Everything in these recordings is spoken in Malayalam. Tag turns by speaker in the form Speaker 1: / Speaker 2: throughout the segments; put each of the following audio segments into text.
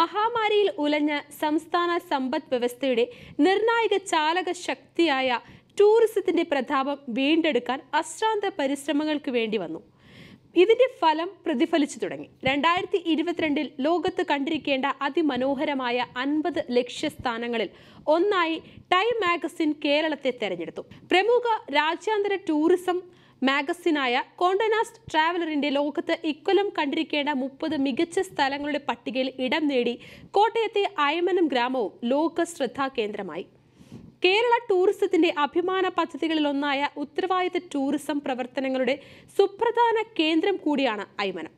Speaker 1: മഹാമാരിയിൽ ഉലഞ്ഞ സംസ്ഥാന സമ്പദ് വ്യവസ്ഥയുടെ നിർണായക ചാലക ശക്തിയായ ടൂറിസത്തിന്റെ പ്രതാപം വീണ്ടെടുക്കാൻ അശ്രാന്ത പരിശ്രമങ്ങൾക്ക് വേണ്ടി വന്നു ഇതിന്റെ ഫലം പ്രതിഫലിച്ചു തുടങ്ങി രണ്ടായിരത്തി ഇരുപത്തിരണ്ടിൽ ലോകത്ത് കണ്ടിരിക്കേണ്ട അതിമനോഹരമായ അൻപത് ലക്ഷ്യസ്ഥാനങ്ങളിൽ ഒന്നായി ടൈം മാഗസിൻ കേരളത്തെ തെരഞ്ഞെടുത്തു പ്രമുഖ രാജ്യാന്തര ടൂറിസം മാഗസിനായ കോണ്ടനാസ്റ്റ് ട്രാവലറിന്റെ ലോകത്ത് ഇക്കൊല്ലം കണ്ടിരിക്കേണ്ട മുപ്പത് മികച്ച സ്ഥലങ്ങളുടെ പട്ടികയിൽ ഇടം നേടി കോട്ടയത്തെ അയമനം ഗ്രാമവും ലോക ശ്രദ്ധാകേന്ദ്രമായി കേരള ടൂറിസത്തിന്റെ അഭിമാന പദ്ധതികളിലൊന്നായ ഉത്തരവാദിത്ത ടൂറിസം പ്രവർത്തനങ്ങളുടെ സുപ്രധാന കേന്ദ്രം കൂടിയാണ് അയമനം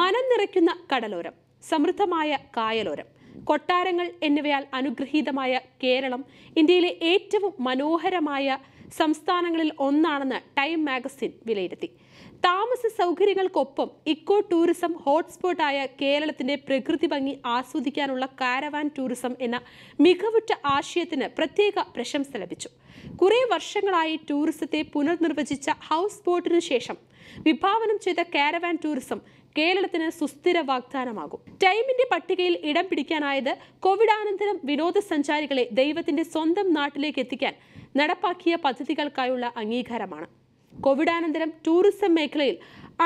Speaker 1: മനം നിറയ്ക്കുന്ന കടലോരം സമൃദ്ധമായ കായലോരം കൊട്ടാരങ്ങൾ എന്നിവയാൽ അനുഗ്രഹീതമായ കേരളം ഇന്ത്യയിലെ ഏറ്റവും മനോഹരമായ സംസ്ഥാനങ്ങളിൽ ഒന്നാണെന്ന് ടൈം മാഗസിൻ വിലയിരുത്തി താമസ സൗകര്യങ്ങൾക്കൊപ്പം ഇക്കോ ടൂറിസം ഹോട്ട്സ്പോട്ടായ കേരളത്തിന്റെ പ്രകൃതി ഭംഗി ആസ്വദിക്കാനുള്ള കാരവാൻ ടൂറിസം എന്ന മികവുറ്റ ആശയത്തിന് പ്രത്യേക പ്രശംസ ലഭിച്ചു കുറെ വർഷങ്ങളായി ടൂറിസത്തെ പുനർനിർവചിച്ച ഹൗസ് ബോട്ടിനു ശേഷം വിഭാവനം ചെയ്ത കാരവാൻ ടൂറിസം കേരളത്തിന് സുസ്ഥിര വാഗ്ദാനമാകും ടൈമിന്റെ പട്ടികയിൽ ഇടം പിടിക്കാനായത് കോവിഡാനന്തരം വിനോദസഞ്ചാരികളെ ദൈവത്തിന്റെ സ്വന്തം നാട്ടിലേക്ക് എത്തിക്കാൻ നടപ്പാക്കിയ പദ്ധതികൾക്കായുള്ള അംഗീകാരമാണ് കോവിഡാനന്തരം ടൂറിസം മേഖലയിൽ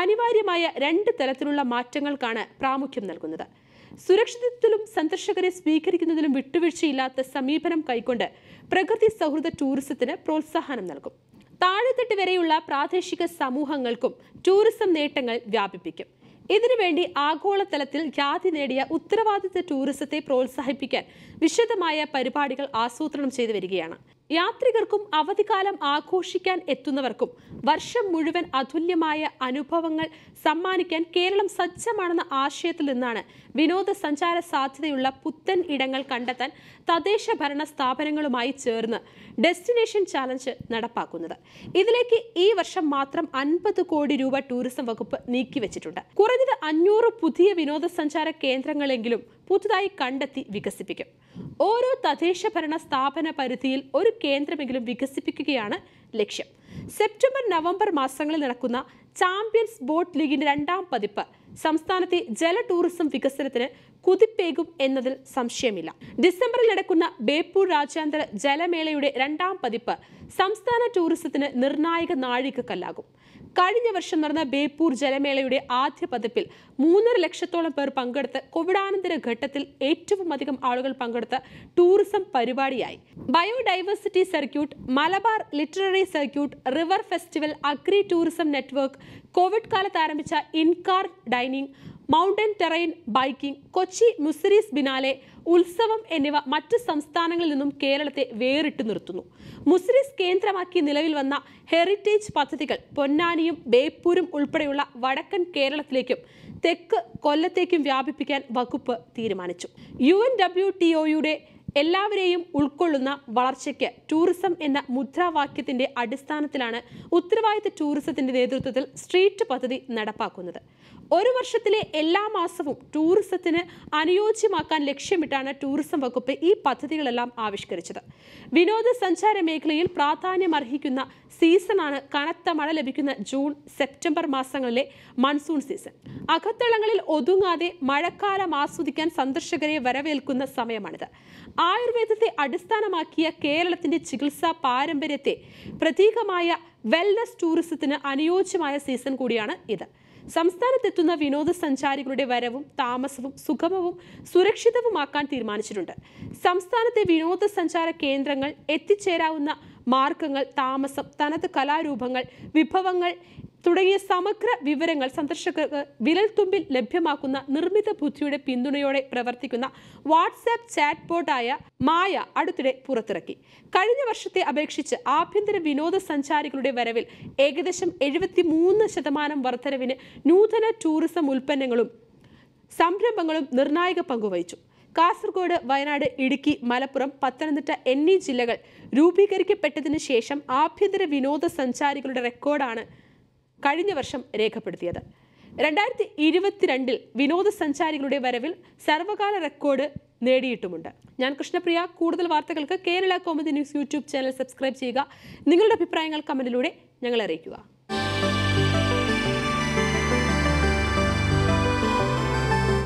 Speaker 1: അനിവാര്യമായ രണ്ട് തലത്തിലുള്ള മാറ്റങ്ങൾക്കാണ് പ്രാമുഖ്യം നൽകുന്നത് സുരക്ഷിതത്വത്തിലും സന്ദർശകരെ സ്വീകരിക്കുന്നതിലും വിട്ടുവീഴ്ചയില്ലാത്ത സമീപനം കൈക്കൊണ്ട് പ്രകൃതി സൗഹൃദ ടൂറിസത്തിന് പ്രോത്സാഹനം നൽകും താഴെത്തട്ട് വരെയുള്ള പ്രാദേശിക സമൂഹങ്ങൾക്കും ടൂറിസം നേട്ടങ്ങൾ വ്യാപിപ്പിക്കും ഇതിനുവേണ്ടി ആഗോളതലത്തിൽ ഖ്യാതി നേടിയ ഉത്തരവാദിത്ത ടൂറിസത്തെ പ്രോത്സാഹിപ്പിക്കാൻ വിശദമായ പരിപാടികൾ ആസൂത്രണം ചെയ്തു വരികയാണ് യാത്രികർക്കും അവധിക്കാലം ആഘോഷിക്കാൻ എത്തുന്നവർക്കും വർഷം മുഴുവൻ അതുല്യമായ അനുഭവങ്ങൾ സമ്മാനിക്കാൻ കേരളം സജ്ജമാണെന്ന ആശയത്തിൽ നിന്നാണ് വിനോദസഞ്ചാര സാധ്യതയുള്ള പുത്തൻ ഇടങ്ങൾ കണ്ടെത്താൻ തദ്ദേശ ഭരണ സ്ഥാപനങ്ങളുമായി ചേർന്ന് ഡെസ്റ്റിനേഷൻ ചാലഞ്ച് നടപ്പാക്കുന്നത് ഇതിലേക്ക് ഈ വർഷം മാത്രം അൻപത് കോടി രൂപ ടൂറിസം വകുപ്പ് നീക്കിവച്ചിട്ടുണ്ട് കുറഞ്ഞത് അഞ്ഞൂറ് പുതിയ വിനോദസഞ്ചാര കേന്ദ്രങ്ങളെങ്കിലും പുതുതായി കണ്ടെത്തി വികസിപ്പിക്കും ഓരോ തദ്ദേശ ഭരണ സ്ഥാപന പരിധിയിൽ ഒരു കേന്ദ്രമെങ്കിലും വികസിപ്പിക്കുകയാണ് ലക്ഷ്യം സെപ്റ്റംബർ നവംബർ മാസങ്ങളിൽ നടക്കുന്ന ചാമ്പ്യൻസ് ബോട്ട് ലീഗിന്റെ രണ്ടാം പതിപ്പ് സംസ്ഥാനത്തെ ജല ടൂറിസം വികസനത്തിന് കുതിപ്പേകും എന്നതിൽ സംശയമില്ല ഡിസംബറിൽ നടക്കുന്ന ബേപ്പൂർ രാജ്യാന്തര ജലമേളയുടെ രണ്ടാം പതിപ്പ് സംസ്ഥാന ടൂറിസത്തിന് നിർണായക നാഴികക്കല്ലാകും കഴിഞ്ഞ വർഷം നടന്ന ബേപ്പൂർ ജലമേളയുടെ ആദ്യ പതിപ്പിൽ മൂന്നര ലക്ഷത്തോളം പേർ പങ്കെടുത്ത് കോവിഡാനന്തര ഘട്ടത്തിൽ ഏറ്റവും അധികം ആളുകൾ പങ്കെടുത്ത ടൂറിസം പരിപാടിയായി biodiversity circuit Malabar literary circuit river festival agri tourism network Covid കാലത്ത് ആരംഭിച്ച in car dining mountain terrain biking Kochi Muziris biennale ഉത്സവം എന്നിവ മറ്റ് സംസ്ഥാനങ്ങളിൽ നിന്നും കേരളത്തെ വേറിട്ട് നിർത്തുന്നു മുസിരീസ് കേന്ദ്രമാക്കി നിലവിൽ വന്ന ഹെറിറ്റേജ് പദ്ധതികൾ പൊന്നാനിയും ബേപ്പൂരും ഉൾപ്പെടെയുള്ള വടക്കൻ കേരളത്തിലേക്കും തെക്ക് കൊല്ലത്തേക്കും വ്യാപിപ്പിക്കാൻ വകുപ്പ് തീരുമാനിച്ചു യു എൻ ഡബ്ല്യു ടി ഒയുടെ എല്ലാവരെയും ഉൾക്കൊള്ളുന്ന വളർച്ചയ്ക്ക് ടൂറിസം എന്ന മുദ്രാവാക്യത്തിന്റെ അടിസ്ഥാനത്തിലാണ് ഉത്തരവാദിത്ത ടൂറിസത്തിന്റെ നേതൃത്വത്തിൽ സ്ട്രീറ്റ് പദ്ധതി നടപ്പാക്കുന്നത് ഒരു വർഷത്തിലെ എല്ലാ മാസവും ടൂറിസത്തിന് അനുയോജ്യമാക്കാൻ ലക്ഷ്യമിട്ടാണ് ടൂറിസം വകുപ്പ് ഈ പദ്ധതികളെല്ലാം ആവിഷ്കരിച്ചത് വിനോദസഞ്ചാര മേഖലയിൽ പ്രാധാന്യമർഹിക്കുന്ന സീസണാണ് കനത്ത മഴ ലഭിക്കുന്ന ജൂൺ സെപ്റ്റംബർ മാസങ്ങളിലെ മൺസൂൺ സീസൺ അകത്തളങ്ങളിൽ ഒതുങ്ങാതെ മഴക്കാലം ആസ്വദിക്കാൻ സന്ദർശകരെ വരവേൽക്കുന്ന സമയമാണിത് ആയുർവേദത്തെ അടിസ്ഥാനമാക്കിയ കേരളത്തിന്റെ ചികിത്സാ പാരമ്പര്യത്തെ പ്രതീകമായ വെൽനസ് ടൂറിസത്തിന് അനുയോജ്യമായ സീസൺ കൂടിയാണ് ഇത് സംസ്ഥാനത്തെത്തുന്ന വിനോദസഞ്ചാരികളുടെ വരവും താമസവും സുഗമവും സുരക്ഷിതവുമാക്കാൻ തീരുമാനിച്ചിട്ടുണ്ട് സംസ്ഥാനത്തെ വിനോദസഞ്ചാര കേന്ദ്രങ്ങൾ എത്തിച്ചേരാവുന്ന മാർഗങ്ങൾ താമസം തനത് കലാരൂപങ്ങൾ വിഭവങ്ങൾ തുടങ്ങിയ സമഗ്ര വിവരങ്ങൾ സന്ദർശകർക്ക് വിരൽത്തുമ്പിൽ ലഭ്യമാക്കുന്ന നിർമ്മിത ബുദ്ധിയുടെ പിന്തുണയോടെ പ്രവർത്തിക്കുന്ന വാട്സാപ്പ് ചാറ്റ് ബോട്ടായ മായ അടുത്തിടെ പുറത്തിറക്കി കഴിഞ്ഞ വർഷത്തെ അപേക്ഷിച്ച് ആഭ്യന്തര വിനോദസഞ്ചാരികളുടെ വരവിൽ ഏകദേശം എഴുപത്തി മൂന്ന് ശതമാനം വർധനവിന് നൂതന ടൂറിസം ഉൽപ്പന്നങ്ങളും സംരംഭങ്ങളും നിർണായക പങ്കുവഹിച്ചു കാസർഗോഡ് വയനാട് ഇടുക്കി മലപ്പുറം പത്തനംതിട്ട എന്നീ ജില്ലകൾ രൂപീകരിക്കപ്പെട്ടതിന് ശേഷം ആഭ്യന്തര വിനോദസഞ്ചാരികളുടെ റെക്കോർഡാണ് കഴിഞ്ഞ വർഷം രേഖപ്പെടുത്തിയത് രണ്ടായിരത്തി ഇരുപത്തിരണ്ടിൽ വിനോദസഞ്ചാരികളുടെ വരവിൽ സർവകാല റെക്കോർഡ് നേടിയിട്ടുമുണ്ട് ഞാൻ കൃഷ്ണപ്രിയ കൂടുതൽ വാർത്തകൾക്ക് Kerala Kaumudi news YouTube channel subscribe ചെയ്യുക നിങ്ങളുടെ അഭിപ്രായങ്ങൾ കമന്റിലൂടെ ഞങ്ങളെ അറിയിക്കുക